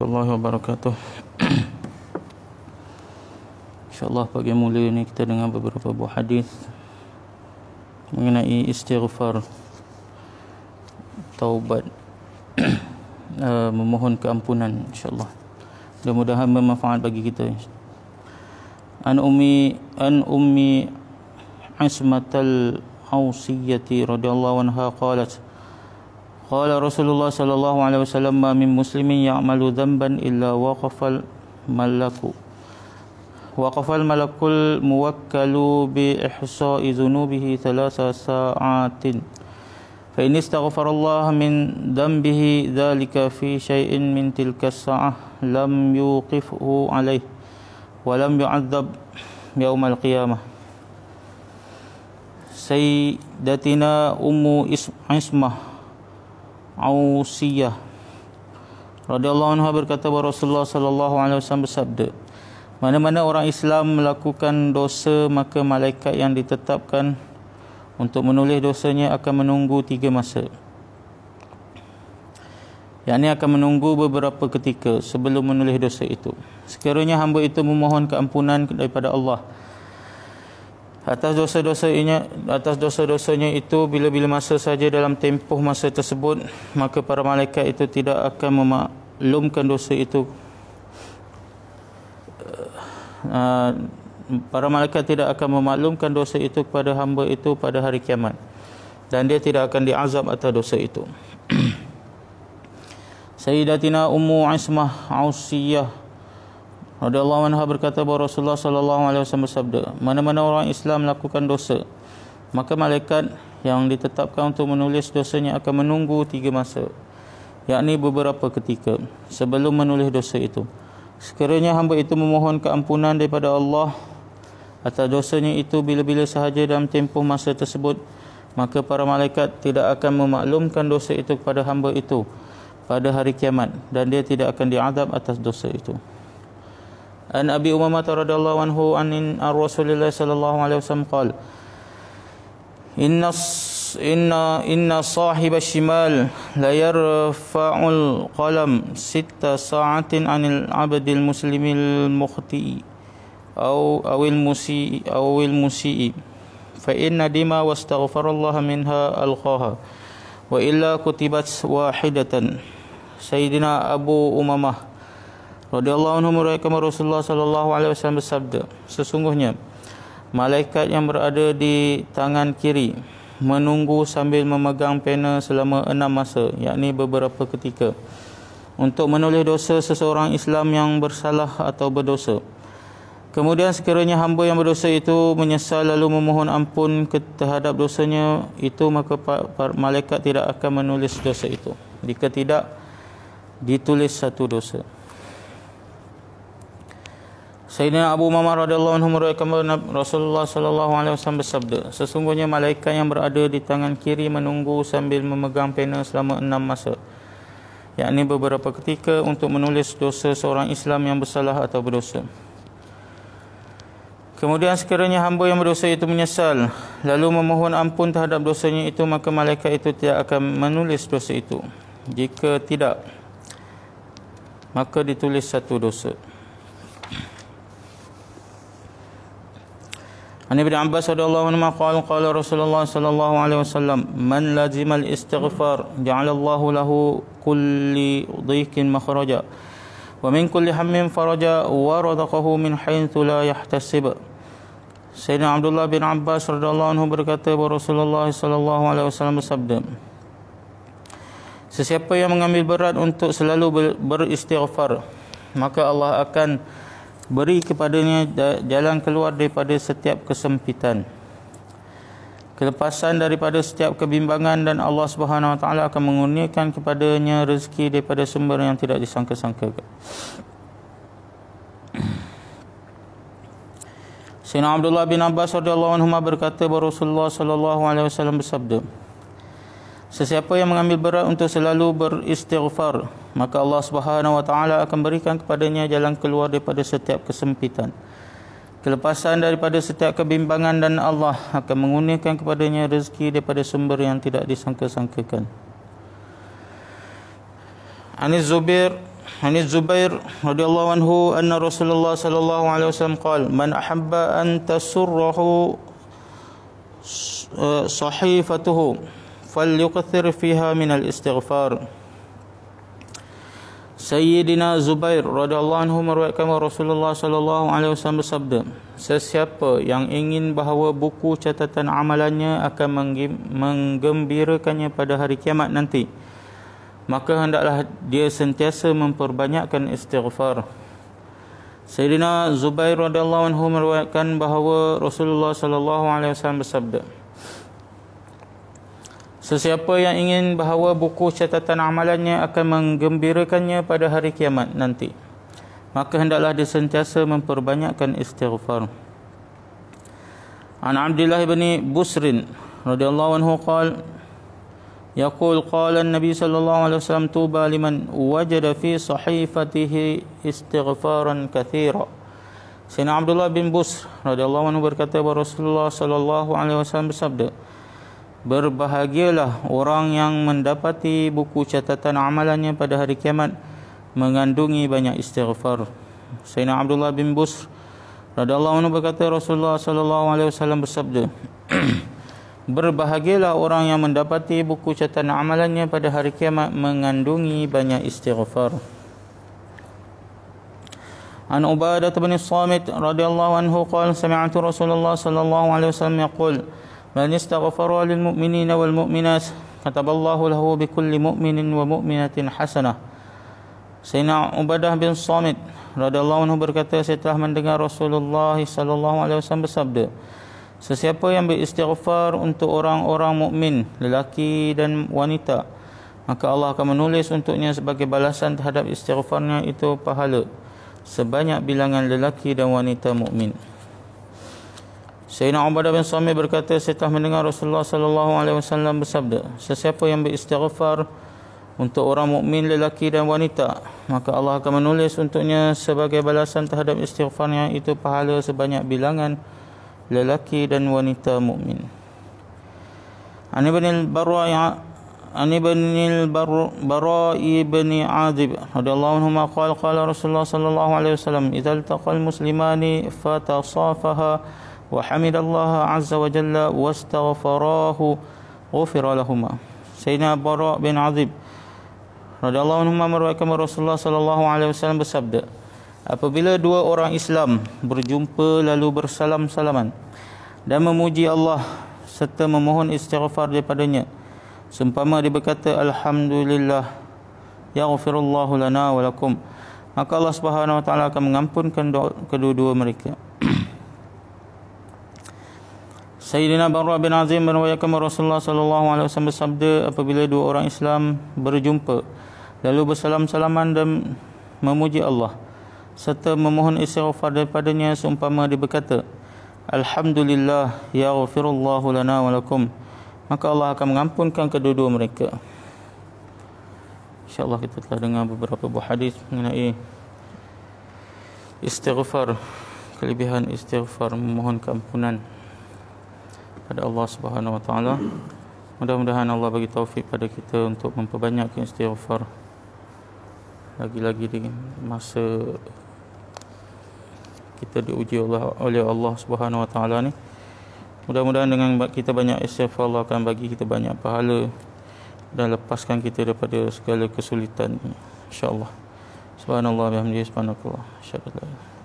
warahmatullahi wabarakatuh InsyaAllah pagi mula ini kita dengar beberapa buah hadis Mengenai istighfar Taubat uh, Memohon keampunan insyaAllah Mudah-mudahan bermanfaat bagi kita An ummi an ummi Ismatal Ausiyati radhiyallahu anha qalat قال رسول الله صلى الله عليه وسلم ما من مسلم يعمل ذنبا إلا وقف الملك وقف الملك الموكل بإحصاء ذنوبه ثلاث ساعات فإن استغفر الله من ذنبه ذلك في شيء من تلك الساعة لم يوقفه عليه ولم يعذب يوم القيامة سيدتنا أم عصمة Ausiyah radhiyallahu anha berkata bahawa Rasulullah sallallahu alaihi wasallam bersabda mana-mana orang Islam melakukan dosa maka malaikat yang ditetapkan untuk menulis dosanya akan menunggu tiga masa ini akan menunggu beberapa ketika sebelum menulis dosa itu sekiranya hamba itu memohon keampunan daripada Allah atas dosa-dosanya atas dosa-dosanya itu bila-bila masa saja dalam tempoh masa tersebut maka para malaikat itu tidak akan memaklumkan dosa itu eh, para malaikat tidak akan memaklumkan dosa itu kepada hamba itu pada hari kiamat dan dia tidak akan diazab atas dosa itu Sayyidatina Ummu Ismah Ausiyah radhiyallahu anha berkata bahawa Rasulullah sallallahu alaihi wasallam bersabda, mana-mana orang Islam melakukan dosa, maka malaikat yang ditetapkan untuk menulis dosanya akan menunggu tiga masa, yakni beberapa ketika sebelum menulis dosa itu. Sekiranya hamba itu memohon keampunan daripada Allah atas dosanya itu bila-bila sahaja dalam tempoh masa tersebut, maka para malaikat tidak akan memaklumkan dosa itu kepada hamba itu pada hari kiamat dan dia tidak akan diazab atas dosa itu. An Abi Umamah radhiyallahu anhu anin ar Rasulillah sallallahu alaihi wasallam qol Inna inna inna sahib shimal la yarfa'ul qalam sitta sa'atin anil abdil muslimil mukhti'i aw awil musi awil musii fa inna dima Allah minha al alqaha wa illa kutibat wahidatan sayyidina abu umamah radhiyallahu anhu meriwayatkan Rasulullah sallallahu alaihi wasallam bersabda sesungguhnya malaikat yang berada di tangan kiri menunggu sambil memegang pena selama enam masa yakni beberapa ketika untuk menulis dosa seseorang Islam yang bersalah atau berdosa Kemudian sekiranya hamba yang berdosa itu menyesal lalu memohon ampun terhadap dosanya itu maka malaikat tidak akan menulis dosa itu. Jika tidak ditulis satu dosa. Sayyidina Abu Mamah radhiyallahu anhu meriwayatkan Rasulullah sallallahu alaihi wasallam bersabda, sesungguhnya malaikat yang berada di tangan kiri menunggu sambil memegang pena selama enam masa. yakni beberapa ketika untuk menulis dosa seorang Islam yang bersalah atau berdosa. Kemudian sekiranya hamba yang berdosa itu menyesal lalu memohon ampun terhadap dosanya itu maka malaikat itu tidak akan menulis dosa itu. Jika tidak maka ditulis satu dosa. Ani bin Abbas radhiyallahu anhu qala qala Rasulullah sallallahu alaihi wasallam man lazima al istighfar ja'ala Allahu lahu kulli dhiqin makhraja wa min kulli hammin faraja wa radaqahu min haythu la yahtasib Sayyidina Abdullah bin Abbas radhiyallahu anhu berkata bahawa Rasulullah sallallahu alaihi wasallam bersabda Sesiapa yang mengambil berat untuk selalu beristighfar maka Allah akan beri kepadanya jalan keluar daripada setiap kesempitan kelepasan daripada setiap kebimbangan dan Allah Subhanahu Wa Taala akan mengurniakan kepadanya rezeki daripada sumber yang tidak disangka-sangka. Sayyidina Abdullah bin Abbas radhiyallahu anhu berkata bahawa Rasulullah sallallahu alaihi wasallam bersabda, Sesiapa yang mengambil berat untuk selalu beristighfar, maka Allah Subhanahu wa taala akan berikan kepadanya jalan keluar daripada setiap kesempitan. Kelepasan daripada setiap kebimbangan dan Allah akan mengurniakan kepadanya rezeki daripada sumber yang tidak disangka-sangkakan. Anis Zubair Anis Zubair radhiyallahu anhu anna Rasulullah sallallahu alaihi wasallam qala man ahabba an tasurruhu eh, sahifatuhu fiha min al istighfar. Sayyidina Zubair radhiyallahu anhu meriwayatkan Rasulullah sallallahu alaihi wasallam bersabda, sesiapa yang ingin bahawa buku catatan amalannya akan menggembirakannya pada hari kiamat nanti, maka hendaklah dia sentiasa memperbanyakkan istighfar. Sayyidina Zubair radhiyallahu anhu meriwayatkan bahawa Rasulullah sallallahu alaihi wasallam bersabda, Sesiapa yang ingin bahawa buku catatan amalannya akan menggembirakannya pada hari kiamat nanti. Maka hendaklah dia sentiasa memperbanyakkan istighfar. An Abdullah bin Busrin radhiyallahu anhu qol yaqul qala an-nabi sallallahu alaihi wasallam tuba liman wajada fi sahifatihi istighfaran kathira. Sayyidina Abdullah bin Busr radhiyallahu anhu berkata bahawa Rasulullah sallallahu alaihi wasallam bersabda, Berbahagialah orang yang mendapati buku catatan amalannya pada hari kiamat mengandungi banyak istighfar. Sayyidina Abdullah bin Busr radhiyallahu anhu berkata Rasulullah sallallahu alaihi wasallam bersabda, "Berbahagialah orang yang mendapati buku catatan amalannya pada hari kiamat mengandungi banyak istighfar." An Ubadah bin Samit radhiyallahu anhu qala, "Sami'tu Rasulullah sallallahu alaihi wasallam yaqul, من يستغفر للمؤمنين والمؤمنات كتب الله له بكل مؤمن ومؤمنة حسنة سيدنا عبادة بن صامت رضي الله عنه berkata saya telah mendengar Rasulullah sallallahu alaihi wasallam bersabda Sesiapa yang beristighfar untuk orang-orang mukmin, lelaki dan wanita, maka Allah akan menulis untuknya sebagai balasan terhadap istighfarnya itu pahala sebanyak bilangan lelaki dan wanita mukmin. Sayyidina Ubadah bin Samir berkata, saya telah mendengar Rasulullah sallallahu alaihi wasallam bersabda, sesiapa yang beristighfar untuk orang mukmin lelaki dan wanita, maka Allah akan menulis untuknya sebagai balasan terhadap istighfarnya itu pahala sebanyak bilangan lelaki dan wanita mukmin. Ani bin al Ani bin al-Bara'i bin Azib radhiyallahu anhu qala qala Rasulullah sallallahu alaihi wasallam idza taqal muslimani fatasafaha وحمد الله عز وجل واستغفراه غفر لهما سيدنا براء بن عذيب رضي الله عنهما مروكما رسول الله صلى الله عليه وسلم بسبد Apabila dua orang Islam berjumpa lalu bersalam-salaman dan memuji Allah serta memohon istighfar daripadanya. Sumpama dia berkata alhamdulillah yaghfirullahu lana wa lakum. Maka Allah Subhanahu wa taala akan mengampunkan kedua-dua mereka. Sayyidina Barra bin Azim meruayakan Rasulullah sallallahu alaihi wasallam bersabda apabila dua orang Islam berjumpa lalu bersalam-salaman dan memuji Allah serta memohon istighfar daripadanya seumpama dia berkata alhamdulillah yaghfirullahu lana wa lakum maka Allah akan mengampunkan kedua-dua mereka insyaallah kita telah dengar beberapa buah hadis mengenai istighfar kelebihan istighfar memohon keampunan kepada Allah Subhanahu Wa Taala. Mudah-mudahan Allah bagi taufik pada kita untuk memperbanyakkan istighfar lagi-lagi di masa kita diuji oleh oleh Allah Subhanahu Wa Taala ni. Mudah-mudahan dengan kita banyak istighfar Allah akan bagi kita banyak pahala dan lepaskan kita daripada segala kesulitan. Insya-Allah. Subhanallah bihamdihi subhanakallah. Syukran.